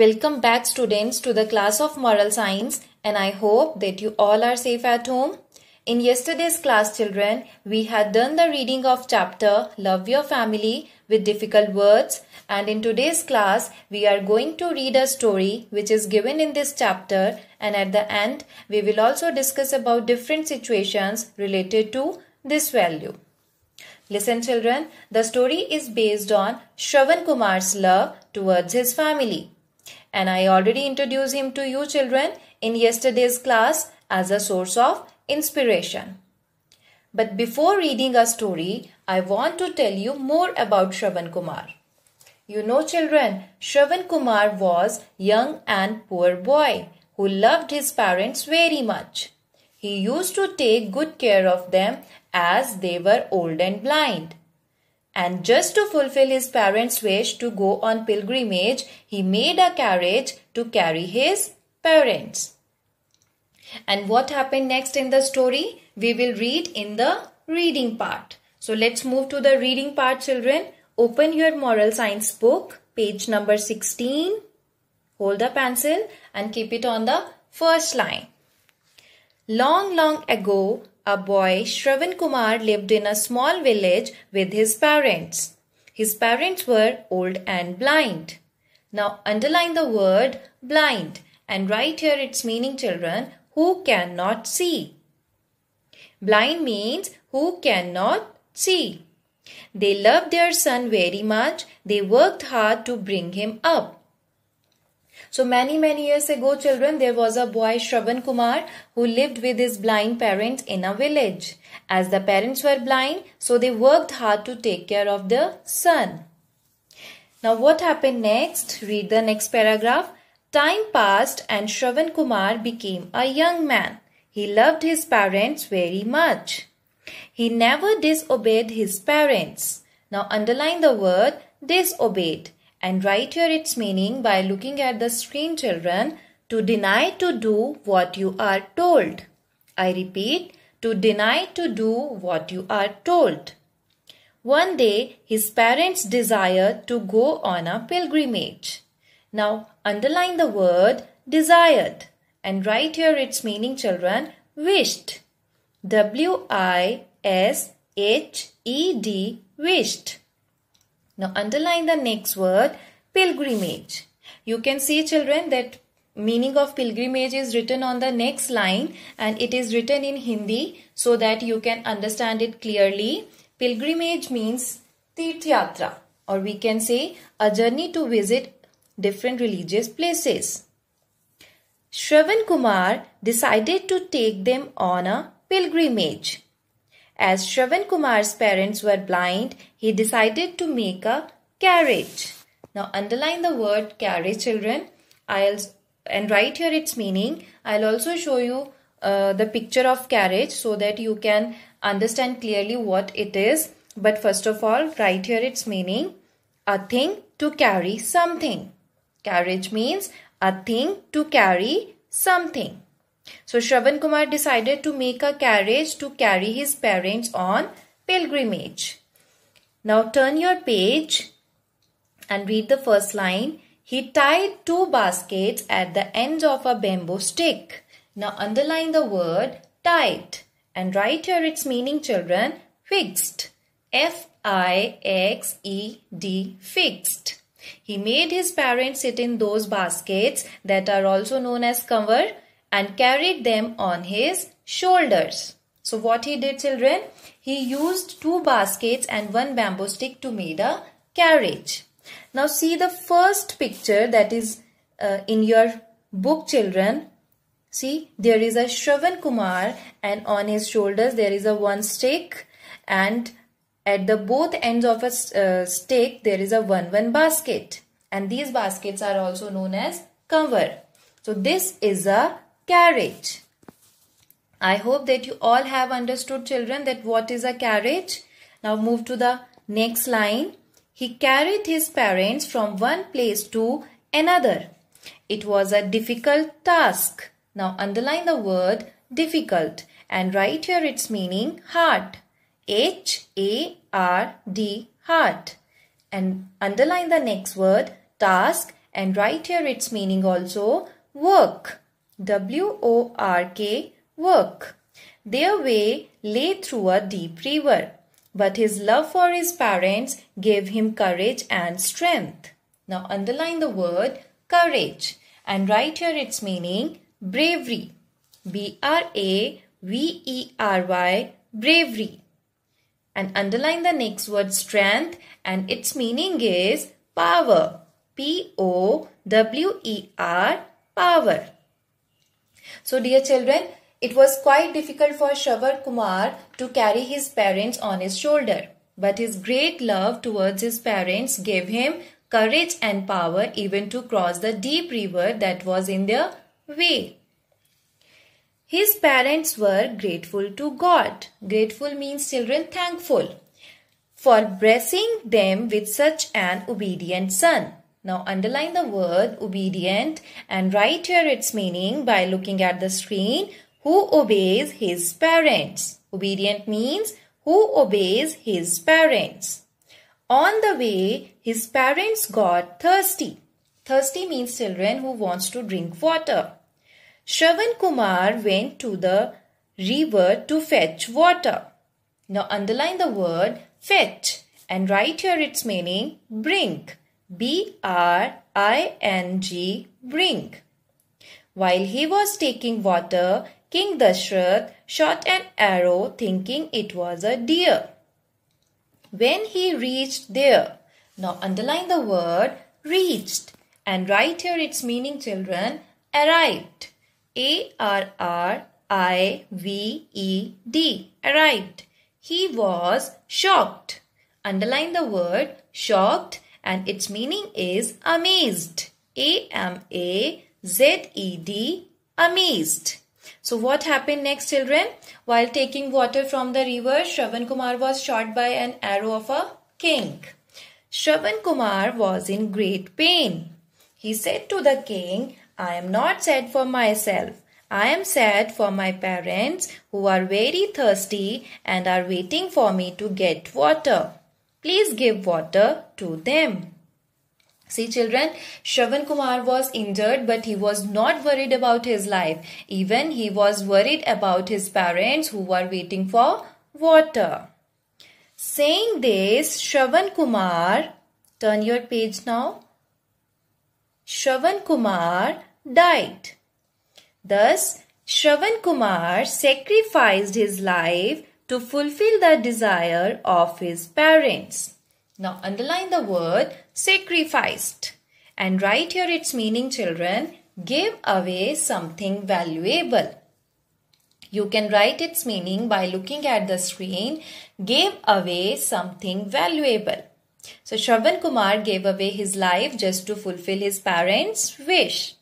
Welcome back students to the class of moral science and I hope that you all are safe at home. In yesterday's class children, we had done the reading of chapter Love Your Family with difficult words and in today's class we are going to read a story which is given in this chapter and at the end we will also discuss about different situations related to this value. Listen children, the story is based on Shravan Kumar's love towards his family and I already introduced him to you children in yesterday's class as a source of inspiration. But before reading a story, I want to tell you more about Shravan Kumar. You know children, Shravan Kumar was young and poor boy who loved his parents very much. He used to take good care of them as they were old and blind. And just to fulfill his parents' wish to go on pilgrimage, he made a carriage to carry his parents. And what happened next in the story? We will read in the reading part. So let's move to the reading part, children. Open your moral science book, page number 16. Hold the pencil and keep it on the first line. Long, long ago, a boy, Shravan Kumar, lived in a small village with his parents. His parents were old and blind. Now underline the word blind and write here its meaning children who cannot see. Blind means who cannot see. They loved their son very much. They worked hard to bring him up. So many, many years ago, children, there was a boy, Shravan Kumar, who lived with his blind parents in a village. As the parents were blind, so they worked hard to take care of the son. Now what happened next? Read the next paragraph. Time passed and Shravan Kumar became a young man. He loved his parents very much. He never disobeyed his parents. Now underline the word disobeyed and write here its meaning by looking at the screen children to deny to do what you are told. I repeat, to deny to do what you are told. One day, his parents desired to go on a pilgrimage. Now, underline the word desired and write here its meaning, children, wished. W I S H E D, wished. Now underline the next word pilgrimage. You can see children that meaning of pilgrimage is written on the next line and it is written in Hindi so that you can understand it clearly. Pilgrimage means Tirth or we can say a journey to visit different religious places. Shravan Kumar decided to take them on a pilgrimage. As Shravan Kumar's parents were blind, he decided to make a carriage. Now underline the word carriage children. I'll and write here its meaning. I'll also show you uh, the picture of carriage so that you can understand clearly what it is. But first of all, write here its meaning. A thing to carry something. Carriage means a thing to carry something. So Shravan Kumar decided to make a carriage to carry his parents on pilgrimage. Now turn your page and read the first line. He tied two baskets at the ends of a bamboo stick. Now underline the word tied and write here its meaning children fixed. F I X E D fixed. He made his parents sit in those baskets that are also known as cover and carried them on his shoulders. So what he did children? He used two baskets and one bamboo stick to make a carriage. Now see the first picture that is uh, in your book children. See there is a Shravan Kumar and on his shoulders there is a one stick and at the both ends of a uh, stick there is a one one basket and these baskets are also known as cover. So this is a carriage. I hope that you all have understood children that what is a carriage. Now move to the next line. He carried his parents from one place to another. It was a difficult task. Now underline the word difficult and write here its meaning hard. H-A-R-D hard. And underline the next word task and write here its meaning also work. W O R K, work. Their way lay through a deep river, but his love for his parents gave him courage and strength. Now underline the word courage and write here its meaning bravery. B R A V E R Y, bravery. And underline the next word strength and its meaning is power. P O W E R, power. So dear children, it was quite difficult for Shavar Kumar to carry his parents on his shoulder. But his great love towards his parents gave him courage and power even to cross the deep river that was in their way. His parents were grateful to God. Grateful means children thankful for blessing them with such an obedient son. Now underline the word obedient and write here its meaning by looking at the screen. Who obeys his parents? Obedient means who obeys his parents. On the way, his parents got thirsty. Thirsty means children who wants to drink water. Shravan Kumar went to the river to fetch water. Now underline the word fetch and write here its meaning bring. B R I N G, bring. While he was taking water, King Dashrath shot an arrow thinking it was a deer. When he reached there, now underline the word reached and write here its meaning, children arrived. A R R I V E D, arrived. He was shocked. Underline the word shocked and its meaning is amazed. A M A Z E D, amazed. So what happened next children? While taking water from the river, Shravan Kumar was shot by an arrow of a king. Shravan Kumar was in great pain. He said to the king, I am not sad for myself. I am sad for my parents who are very thirsty and are waiting for me to get water. Please give water to them. See, children, Shravan Kumar was injured, but he was not worried about his life. Even he was worried about his parents who were waiting for water. Saying this, Shravan Kumar, turn your page now. Shravan Kumar died. Thus, Shravan Kumar sacrificed his life to fulfill the desire of his parents. Now underline the word sacrificed and write here its meaning children give away something valuable. You can write its meaning by looking at the screen gave away something valuable. So Shravan Kumar gave away his life just to fulfill his parents' wish.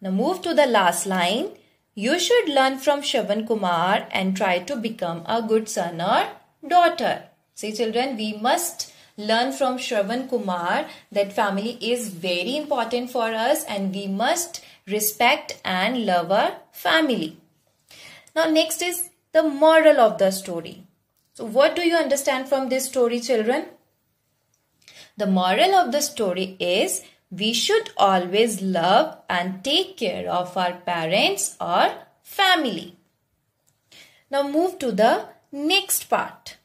Now move to the last line you should learn from Shravan Kumar and try to become a good son or daughter. See children, we must learn from Shravan Kumar that family is very important for us and we must respect and love our family. Now next is the moral of the story. So what do you understand from this story children? The moral of the story is we should always love and take care of our parents or family. Now move to the next part.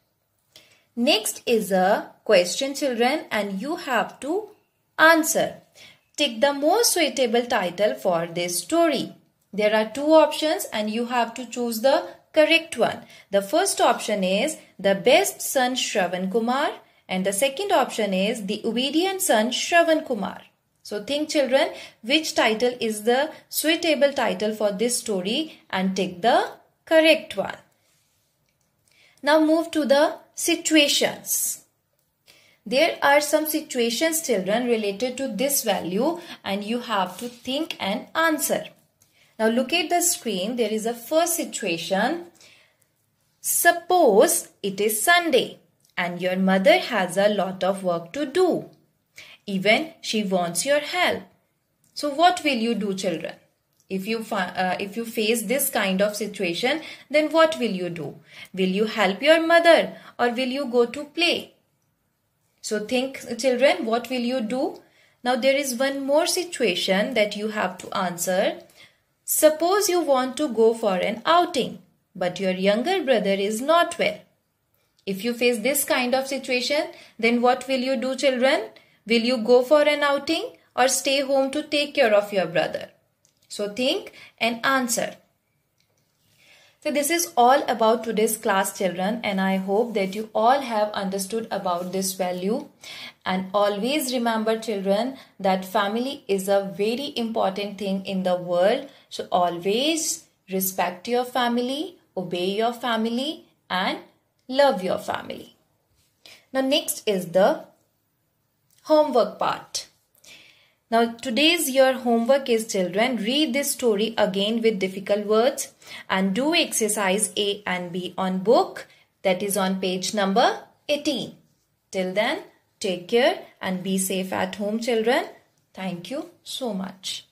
Next is a question children and you have to answer. Take the most suitable title for this story. There are two options and you have to choose the correct one. The first option is The Best Son Shravan Kumar and the second option is The Obedient Son Shravan Kumar. So think children which title is the suitable title for this story and take the correct one. Now move to the situations. There are some situations children related to this value and you have to think and answer. Now look at the screen. There is a first situation. Suppose it is Sunday and your mother has a lot of work to do even she wants your help. So what will you do children? If you, uh, if you face this kind of situation, then what will you do? Will you help your mother or will you go to play? So think children, what will you do? Now there is one more situation that you have to answer. Suppose you want to go for an outing, but your younger brother is not well. If you face this kind of situation, then what will you do children? Will you go for an outing or stay home to take care of your brother? So think and answer. So this is all about today's class children and I hope that you all have understood about this value and always remember children that family is a very important thing in the world so always respect your family obey your family and love your family now next is the homework part. Now, today's your homework is children, read this story again with difficult words and do exercise A and B on book that is on page number 18. Till then, take care and be safe at home children. Thank you so much.